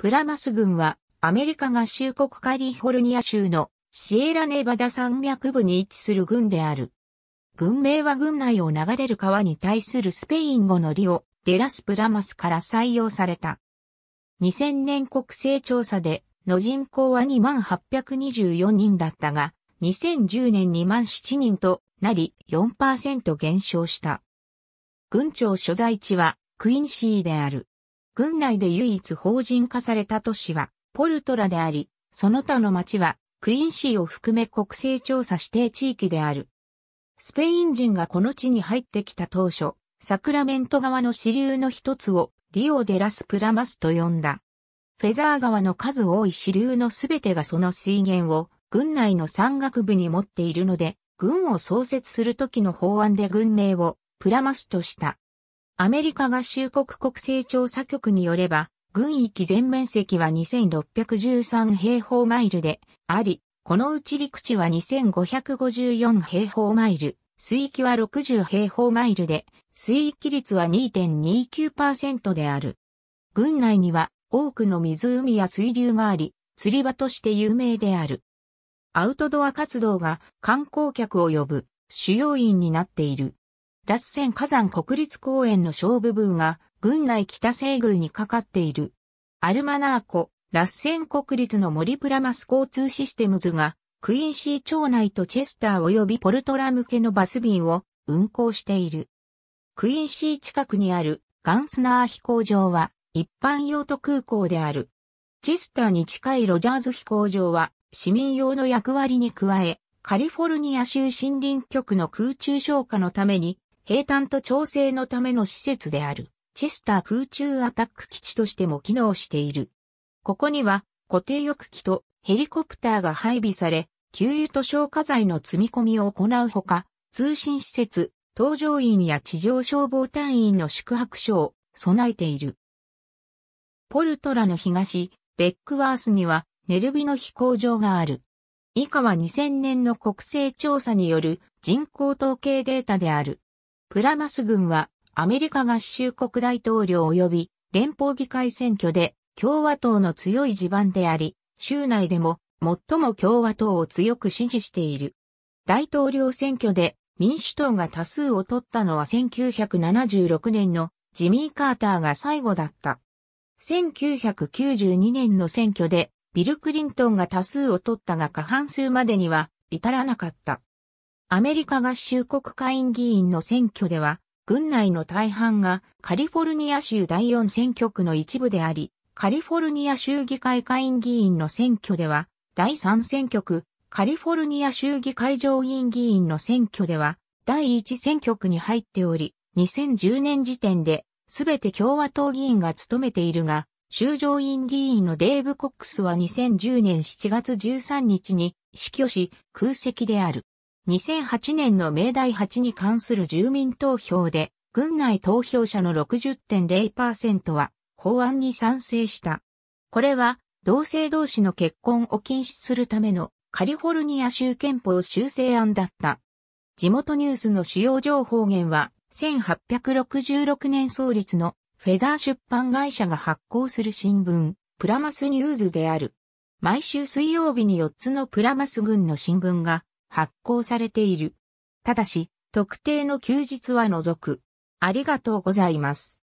プラマス群はアメリカ合衆国カリフォルニア州のシエラネバダ山脈部に位置する群である。群名は群内を流れる川に対するスペイン語のリオ、デラスプラマスから採用された。2000年国勢調査での人口は2824人だったが、2010年2万7人となり4%減少した。軍庁所在地はクインシーである。軍内で唯一法人化された都市はポルトラであり、その他の町はクインシーを含め国勢調査指定地域である。スペイン人がこの地に入ってきた当初、サクラメント川の支流の一つをリオデラスプラマスと呼んだ。フェザー川の数多い支流のすべてがその水源を軍内の山岳部に持っているので、軍を創設する時の法案で軍名をプラマスとした。アメリカ合衆国国勢調査局によれば、軍域全面積は2613平方マイルであり、このうち陸地は2554平方マイル、水域は60平方マイルで、水域率は2.29%である。軍内には多くの湖や水流があり、釣り場として有名である。アウトドア活動が観光客を呼ぶ主要因になっている。ラッセン火山国立公園の小部分が、郡内北西郡にかかっている。アルマナーコ、ラッセン国立の森プラマス交通システムズが、クインシー町内とチェスター及びポルトラ向けのバス便を運行している。クインシー近くにあるガンスナー飛行場は一般用途空港である。チェスターに近いロジャーズ飛行場は市民用の役割に加え、カリフォルニア州森林局の空中消火のために平坦と調整のための施設である、チェスター空中アタック基地としても機能している。ここには、固定翼機とヘリコプターが配備され、給油と消火剤の積み込みを行うほか、通信施設、搭乗員や地上消防隊員の宿泊所を備えている。ポルトラの東、ベックワースには、ネルビの飛行場がある。以下は2000年の国勢調査による人口統計データである。プラマス軍はアメリカ合衆国大統領及び連邦議会選挙で共和党の強い地盤であり、州内でも最も共和党を強く支持している。大統領選挙で民主党が多数を取ったのは1976年のジミー・カーターが最後だった。1992年の選挙でビル・クリントンが多数を取ったが過半数までには至らなかった。アメリカ合衆国会院議員の選挙では、軍内の大半がカリフォルニア州第4選挙区の一部であり、カリフォルニア州議会会院議員の選挙では、第3選挙区、カリフォルニア州議会上院議員の選挙では、第1選挙区に入っており、2010年時点で、すべて共和党議員が務めているが、州上院議員のデーブ・コックスは2010年7月13日に死去し、空席である。2008年の明大8に関する住民投票で、軍内投票者の60.0%は法案に賛成した。これは、同性同士の結婚を禁止するためのカリフォルニア州憲法修正案だった。地元ニュースの主要情報源は、1866年創立のフェザー出版会社が発行する新聞、プラマスニューズである。毎週水曜日に4つのプラマス軍の新聞が発行されている。ただし、特定の休日は除く。ありがとうございます。